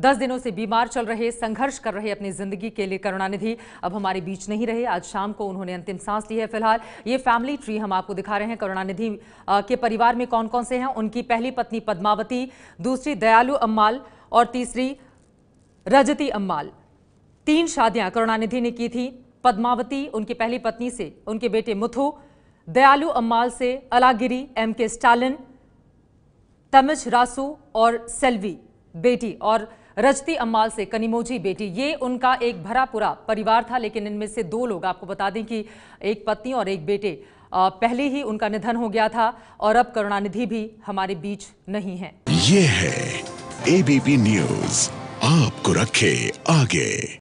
दस दिनों से बीमार चल रहे संघर्ष कर रहे अपनी जिंदगी के लिए करुणानिधि अब हमारे बीच नहीं रहे आज शाम को उन्होंने अंतिम सांस ली है फिलहाल ये फैमिली ट्री हम आपको दिखा रहे हैं करुणानिधि के परिवार में कौन कौन से हैं उनकी पहली पत्नी पद्मावती दूसरी दयालु अम्माल और तीसरी रजती अम्माल तीन शादियां करुणानिधि ने की थी पद्मावती उनकी पहली पत्नी से उनके बेटे मुथु दयालु अम्माल से अलागिरी एम के स्टालिन तमिज रासू और सेल्वी बेटी और रजती अम्माल से कनिमोजी बेटी ये उनका एक भरा पूरा परिवार था लेकिन इनमें से दो लोग आपको बता दें कि एक पत्नी और एक बेटे पहले ही उनका निधन हो गया था और अब करुणानिधि भी हमारे बीच नहीं है ये है एबीपी न्यूज आपको रखे आगे